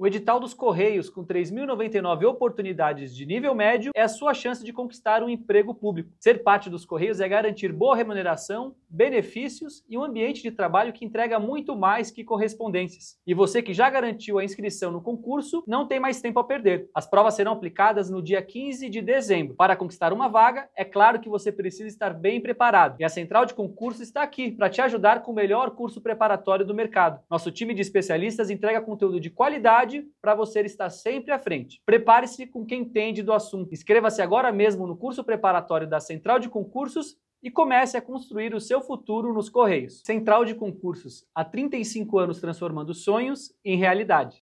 O edital dos Correios, com 3.099 oportunidades de nível médio, é a sua chance de conquistar um emprego público. Ser parte dos Correios é garantir boa remuneração, benefícios e um ambiente de trabalho que entrega muito mais que correspondências. E você que já garantiu a inscrição no concurso não tem mais tempo a perder. As provas serão aplicadas no dia 15 de dezembro. Para conquistar uma vaga, é claro que você precisa estar bem preparado. E a Central de Concurso está aqui para te ajudar com o melhor curso preparatório do mercado. Nosso time de especialistas entrega conteúdo de qualidade para você estar sempre à frente. Prepare-se com quem entende do assunto. Inscreva-se agora mesmo no curso preparatório da Central de Concursos e comece a construir o seu futuro nos Correios. Central de Concursos, há 35 anos transformando sonhos em realidade.